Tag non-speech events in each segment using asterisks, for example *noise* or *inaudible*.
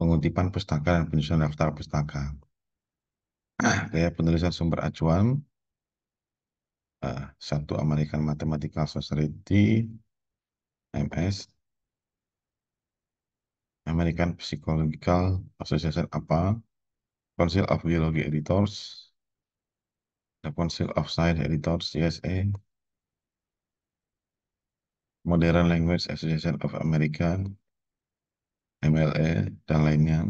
pengutipan pustaka dan penyusunan daftar pustaka. *clears throat* Gaya penulisan sumber acuan, eh, satu American Mathematical Society, MS, American Psychological Association apa, Council of Biology Editors, The Council of Science Editors, CSA, Modern Language Association of American MLE, dan lainnya.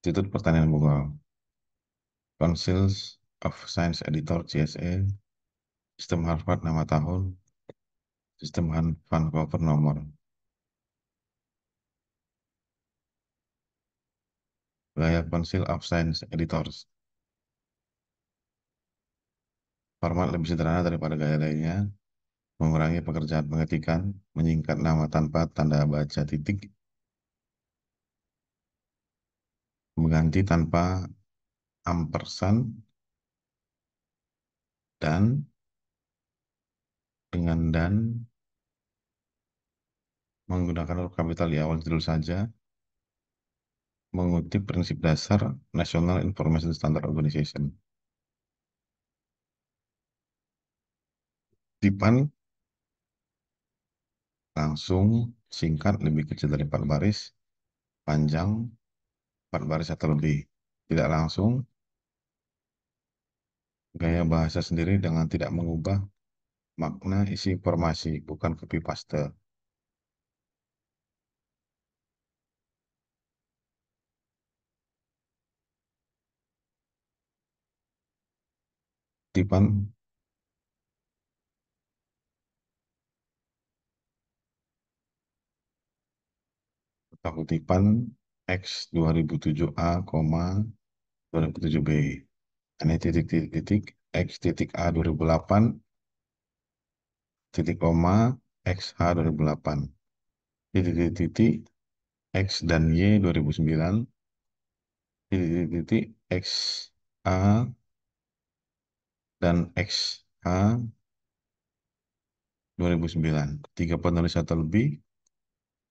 Institut Pertanian Bunga, Council of Science Editor CSE, Sistem Harvard nama tahun, Sistem Vancouver nomor. Wilayah Council of Science Editors. Format lebih sederhana daripada gaya lainnya, mengurangi pekerjaan pengetikan, menyingkat nama tanpa tanda baca titik, mengganti tanpa ampersan, dan dengan dan menggunakan huruf kapital di awal judul saja, mengutip prinsip dasar National Information Standard Organization. Kutipan langsung singkat lebih kecil dari 4 baris, panjang 4 baris atau lebih. Tidak langsung, gaya bahasa sendiri dengan tidak mengubah makna isi informasi, bukan copy paste. Kutipan Kutipan X 2007A, 2007B. Ini titik-titik X titik A 2008, titik koma XH 2008. Titik-titik X dan Y 2009, titik-titik XA dan XH 2009. Tiga penulis atau lebih,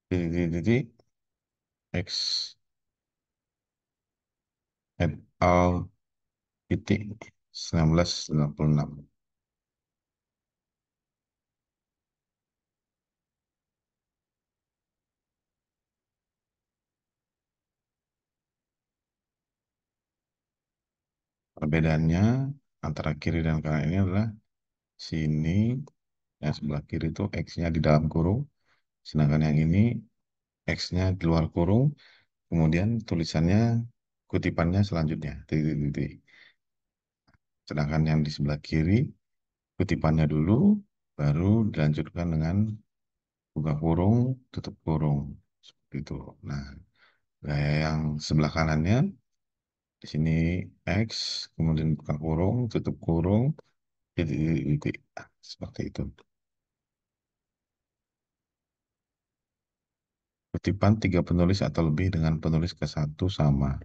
titik-titik X et al. titik 1996. Perbedaannya antara kiri dan kanan ini adalah sini yang sebelah kiri itu X-nya di dalam kurung, sedangkan yang ini X-nya di luar kurung, kemudian tulisannya kutipannya selanjutnya. Titik, titik. Sedangkan yang di sebelah kiri, kutipannya dulu, baru dilanjutkan dengan buka kurung, tutup kurung. Seperti itu. Nah, gaya yang sebelah kanannya, di sini X, kemudian buka kurung, tutup kurung, titik, titik, titik. Nah, seperti itu. Kutipan tiga penulis atau lebih dengan penulis ke satu sama.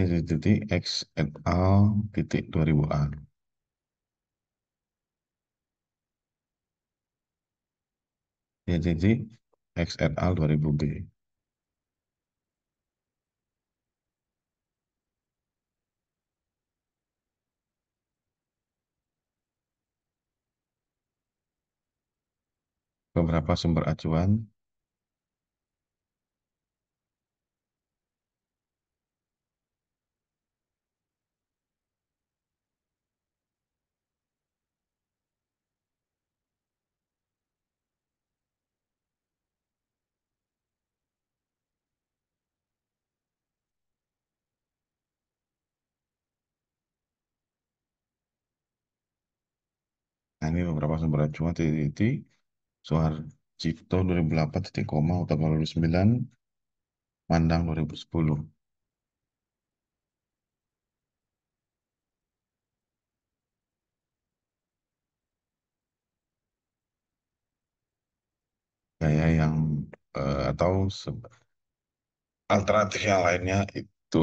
Jadi titik X et al titik 2000A. Jadi titik X et al 2000B. beberapa sumber acuan nah, ini beberapa sumber acuan titik-titik ribu 2008 titik koma Utama 2009 Mandang 2010 Kayak yang uh, atau alternatif yang lainnya itu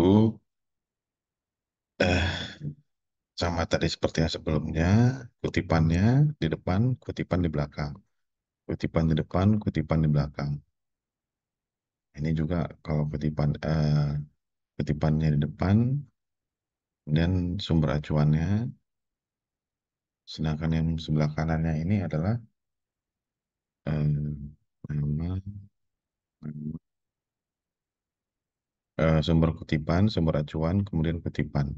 eh, sama tadi seperti yang sebelumnya kutipannya di depan kutipan di belakang kutipan di depan, kutipan di belakang. Ini juga kalau kutipan eh, kutipannya di depan, dan sumber acuannya. Sedangkan yang sebelah kanannya ini adalah eh, nama, nama eh, sumber kutipan, sumber acuan, kemudian kutipan.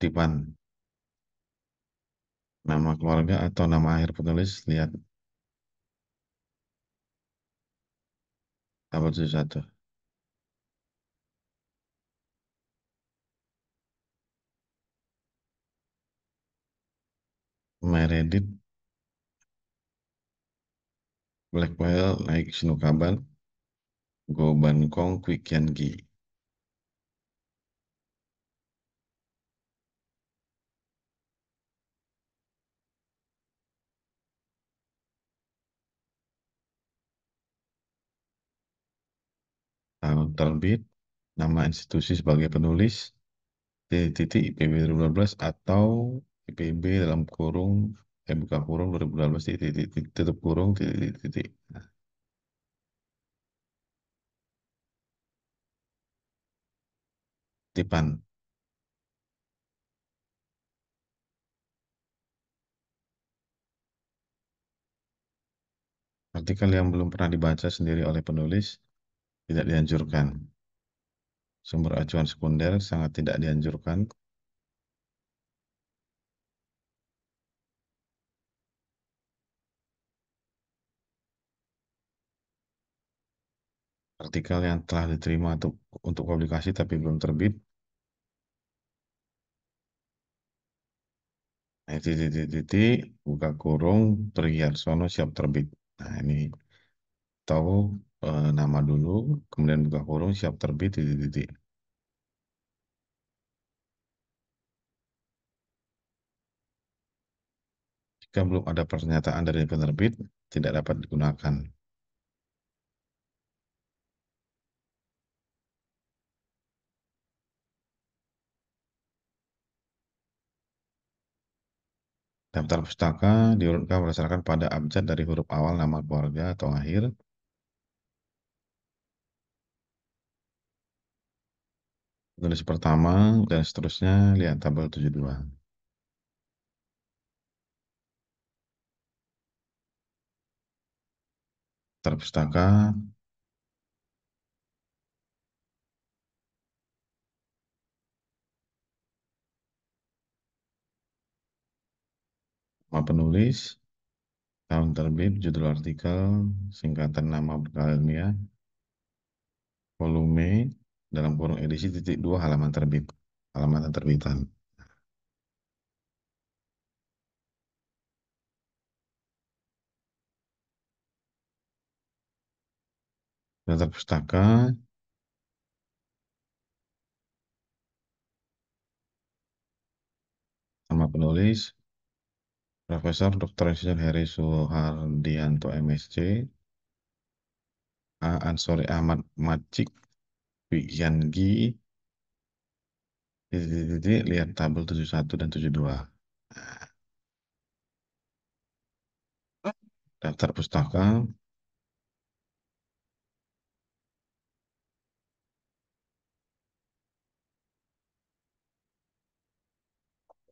Dipan. nama keluarga atau nama akhir penulis lihat Apa tabel satu? Meredith Blackwell naik Sinukaban Goban Kong, Kwi Kian Gi Terbit, nama institusi sebagai penulis, titik IPB 2012 atau IPB dalam kurung, eh buka kurung 2012, titik, titik, tutup kurung, titik, titik. Nah. Tipan. Artikel yang belum pernah dibaca sendiri oleh penulis tidak dianjurkan. Sumber acuan sekunder sangat tidak dianjurkan. Artikel yang telah diterima untuk, untuk publikasi tapi belum terbit. Nah, titik, titik, titik, buka kurung, sono siap terbit. Nah, ini tahu eh, nama dulu, kemudian buka kurung, siap terbit, titik-titik. Jika belum ada pernyataan dari penerbit, tidak dapat digunakan. Daftar pustaka diurutkan berdasarkan pada abjad dari huruf awal nama keluarga atau akhir, Tulis pertama dan seterusnya, lihat tabel 72. Terpustaka. Nama penulis, tahun terbit, judul artikel, singkatan nama berkala ilmiah, volume, dalam kurung edisi titik dua halaman terbit halaman terbitan data pustaka sama penulis Profesor Dr. Insinyur Heri Suhardianto MSc A. Ansori Ahmad majik Yangi titik, titik, lihat tabel 71 dan 72. Nah. Daftar pustaka.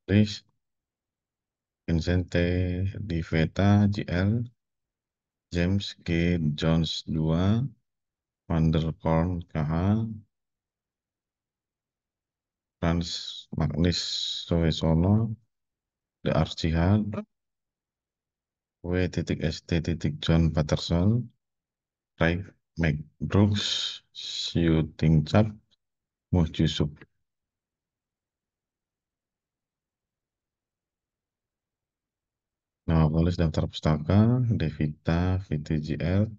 Tulis. Vincente Di Veta, GL. James G. Jones 2 van der Korn KH Trans Magnis Soesono The Archihan, W titik ST John Patterson Ray McBrooks Siu Ting Chap Muh Yusuf Nama penulis daftar pustaka Devita VTGL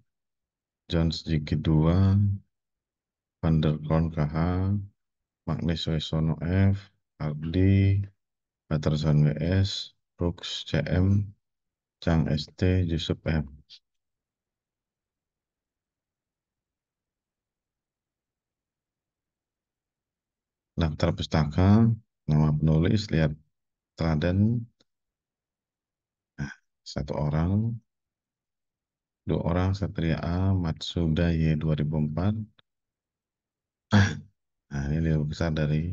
John sedikit 2, Vanderkorn KH, Magnus Wesono F, Aldi, Patterson WS, Brooks CM, Chang ST, Yusuf M. Daftar pustaka, nama penulis, lihat teladan, nah, satu orang, dua orang Satria A Matsuda Y 2004 *clears throat* nah ini lebih besar dari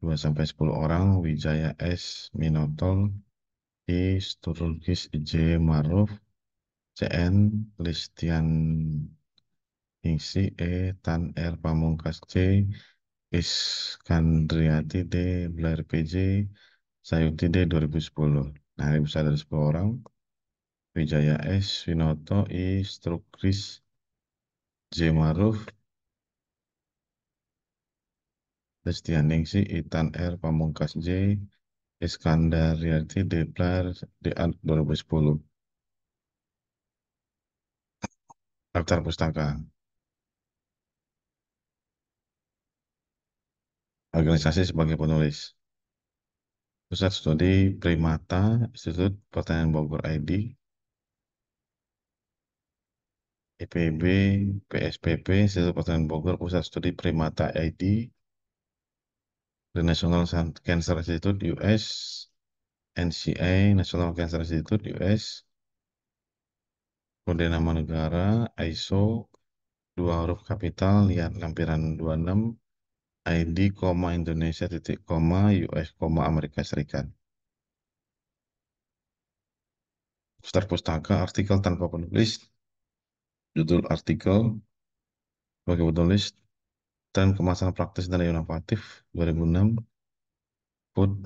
2 sampai 10 orang Wijaya S Minotol I Sturgis J Maruf CN Listian Hingsi E Tan R Pamungkas C Iskandriati D Blair PJ Sayuti D 2010 nah ini besar dari 10 orang Wijaya S, Winoto I, Strukris, J. Maruf, Lestianingsi, Itan R, Pamungkas J, Iskandar Riyati, Deplar, Dian 2010. Daftar pustaka. Organisasi sebagai penulis. Pusat Studi Primata, Institut Pertanian Bogor ID, IPB, e PSPP, Institut Pertanian Bogor, Pusat Studi Primata ID, The National Cancer Institute US, NCI, National Cancer Institute US, kode nama negara, ISO, dua huruf kapital, lihat lampiran 26, ID, Indonesia, titik, koma, US, koma, Amerika Serikat. pustar pustaka, artikel tanpa penulis, judul artikel sebagai penulis dan kemasan praktis dan inovatif 2006 Food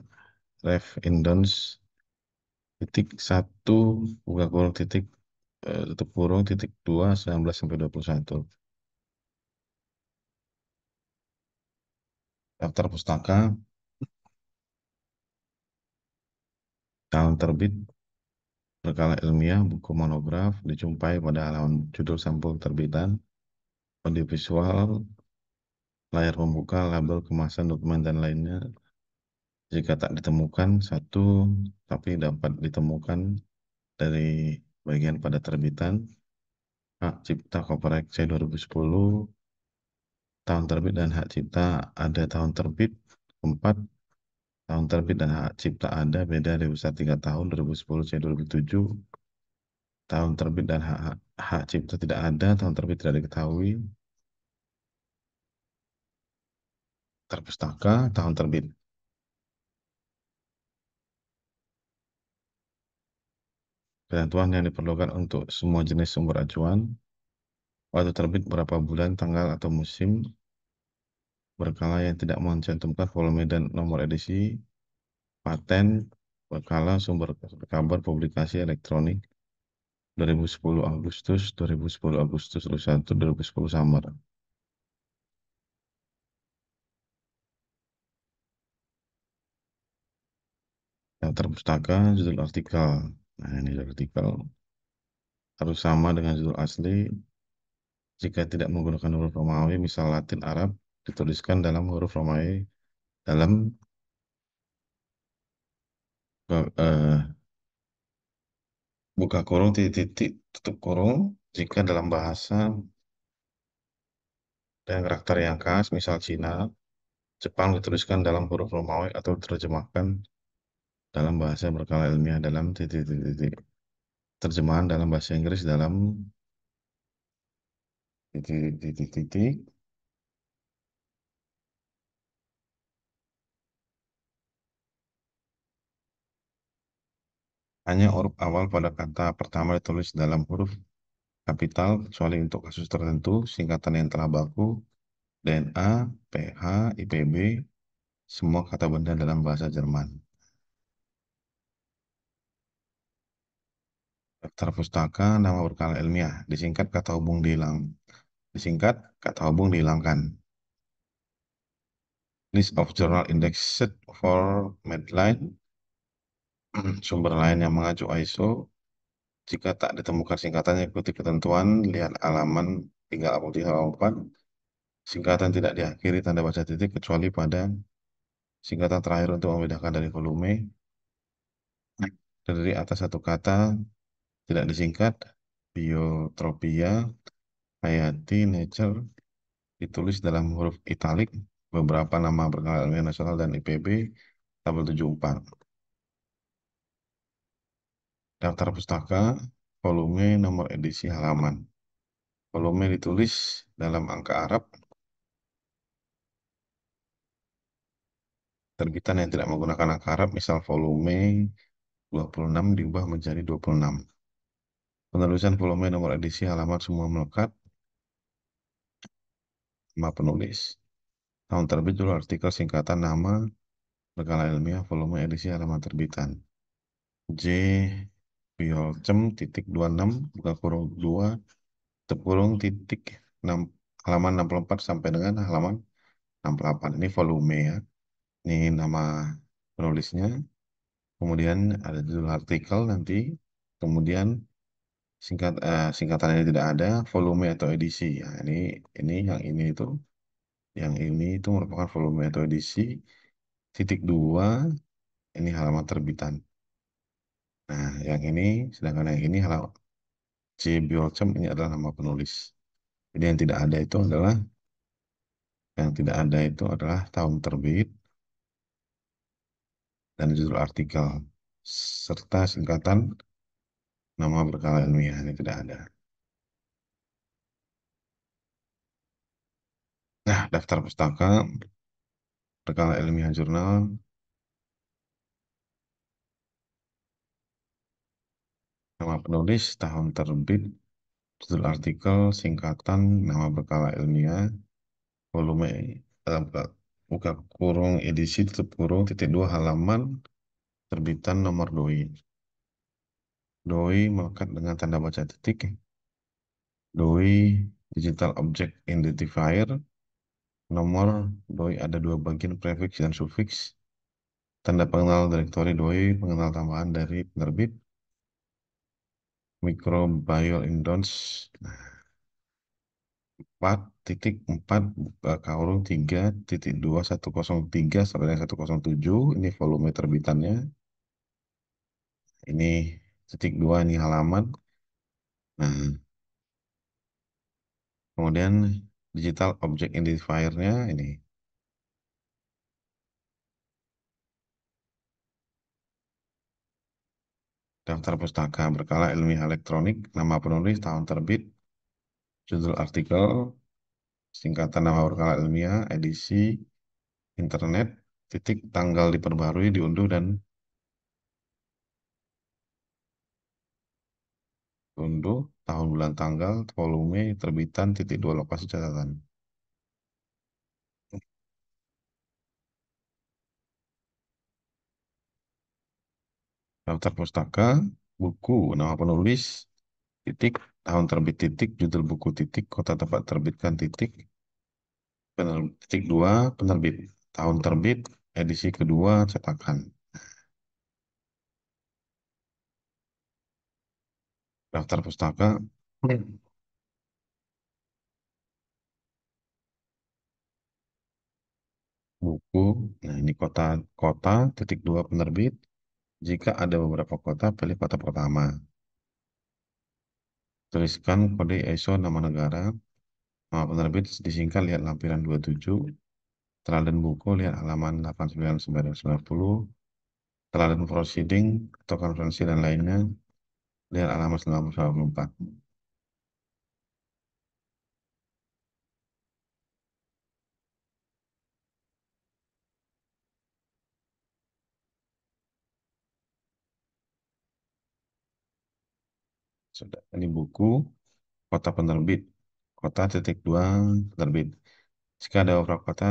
Ref Indons titik satu buka kurung titik eh, tutup kurung titik dua 19 sampai 21 daftar pustaka tahun terbit Berkala ilmiah, buku monograf dijumpai pada halaman judul sampul terbitan, kode visual, layar pembuka, label kemasan dokumen dan lainnya. Jika tak ditemukan satu, tapi dapat ditemukan dari bagian pada terbitan. Hak cipta Copyright C 2010 tahun terbit dan hak cipta ada tahun terbit 4 tahun terbit dan hak hmm. cipta ada beda 2003 tahun 2010 sampai 2007 tahun terbit dan hak, hak hak cipta tidak ada tahun terbit tidak diketahui terpustaka tahun terbit ketentuan yang diperlukan untuk semua jenis sumber acuan waktu terbit berapa bulan tanggal atau musim berkala yang tidak mencantumkan volume dan nomor edisi, paten, berkala sumber kabar publikasi elektronik 2010 Agustus, 2010 Agustus 2010, 2010 Summer. Daftar pustaka, judul artikel. Nah, ini judul artikel. Harus sama dengan judul asli. Jika tidak menggunakan huruf Romawi, misal Latin, Arab, dituliskan dalam huruf Romawi dalam uh, buka kurung titik-titik tutup kurung jika dalam bahasa dan karakter yang khas misal Cina Jepang dituliskan dalam huruf Romawi atau terjemahkan dalam bahasa berkala ilmiah dalam titik-titik terjemahan dalam bahasa Inggris dalam titik-titik Hanya huruf awal pada kata pertama ditulis dalam huruf kapital, kecuali untuk kasus tertentu, singkatan yang telah baku, DNA, PH, IPB, semua kata benda dalam bahasa Jerman. Daftar pustaka nama berkala ilmiah, disingkat kata hubung dihilang. Disingkat kata hubung dihilangkan. List of journal indexed for Medline Hmm, sumber lain yang mengacu ISO, jika tak ditemukan singkatannya ikuti ketentuan, lihat alaman tinggal apa halaman empat. Singkatan tidak diakhiri tanda baca titik kecuali pada singkatan terakhir untuk membedakan dari volume. Dari atas satu kata, tidak disingkat, biotropia, hayati, nature, ditulis dalam huruf italik, beberapa nama berkenaan nasional dan IPB, tabel 74. Daftar pustaka, volume, nomor edisi, halaman. Volume ditulis dalam angka Arab. Terbitan yang tidak menggunakan angka Arab, misal volume 26 diubah menjadi 26. Penulisan volume nomor edisi halaman semua melekat. Nama penulis. Tahun terbit dulu artikel singkatan nama, berkala ilmiah, volume edisi halaman terbitan. J Biol cem titik enam buka kurung dua terkurung titik 6 halaman 64 sampai dengan halaman 68 ini volume ya ini nama penulisnya kemudian ada judul artikel nanti kemudian singkat eh, singkatannya tidak ada volume atau edisi ya ini ini yang ini itu yang ini itu merupakan volume atau edisi titik dua ini halaman terbitan Nah, yang ini, sedangkan yang ini halaman C. Biolchem ini adalah nama penulis. Jadi yang tidak ada itu adalah yang tidak ada itu adalah tahun terbit dan judul artikel serta singkatan nama berkala ilmiah ini tidak ada. Nah, daftar pustaka berkala ilmiah jurnal Nama penulis, tahun terbit, judul artikel, singkatan, nama berkala ilmiah, volume eh, buka kurung edisi tutup kurung titik dua halaman terbitan nomor doi. Doi melekat dengan tanda baca titik. Doi Digital Object Identifier nomor DOI ada dua bagian prefix dan sufix. Tanda pengenal direktori DOI, pengenal tambahan dari penerbit, microbial indons. empat titik empat buka tiga titik dua satu tiga sampai dengan satu tujuh ini volume terbitannya ini titik dua ini halaman nah kemudian digital object identifier-nya ini daftar pustaka berkala ilmiah elektronik, nama penulis, tahun terbit, judul artikel, singkatan nama berkala ilmiah, edisi, internet, titik, tanggal diperbarui, diunduh, dan unduh, tahun bulan tanggal, volume, terbitan, titik dua lokasi catatan. daftar pustaka, buku, nama penulis, titik, tahun terbit titik, judul buku titik, kota tempat terbitkan titik, penerbit, titik dua, penerbit, tahun terbit, edisi kedua, cetakan. Daftar pustaka. buku. Nah, ini kota kota titik dua penerbit, jika ada beberapa kota, pilih kota pertama. Tuliskan kode ISO e nama negara. Nama penerbit disingkat lihat lampiran 27. Teladan buku lihat halaman 89 90. Teladan proceeding atau konferensi dan lainnya lihat halaman 94. Sudah. Ini buku, kota penerbit, kota titik dua penerbit. Jika ada beberapa kota,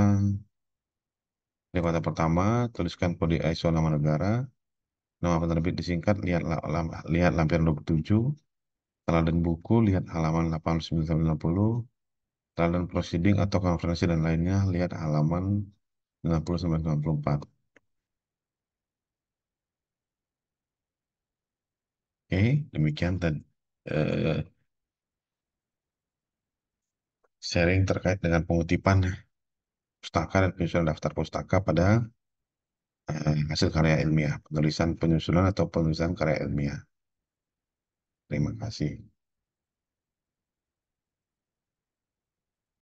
di kota pertama, tuliskan kode ISO nama negara, nama penerbit disingkat, lihat, lam, lihat lampiran 27, teladan buku, lihat halaman 8960 90 teladan proceeding atau konferensi dan lainnya, lihat halaman 90-94. Oke, demikian tadi eh, sharing terkait dengan pengutipan pustaka dan penyusunan daftar pustaka pada eh, hasil karya ilmiah, penulisan penyusunan atau penulisan karya ilmiah. Terima kasih.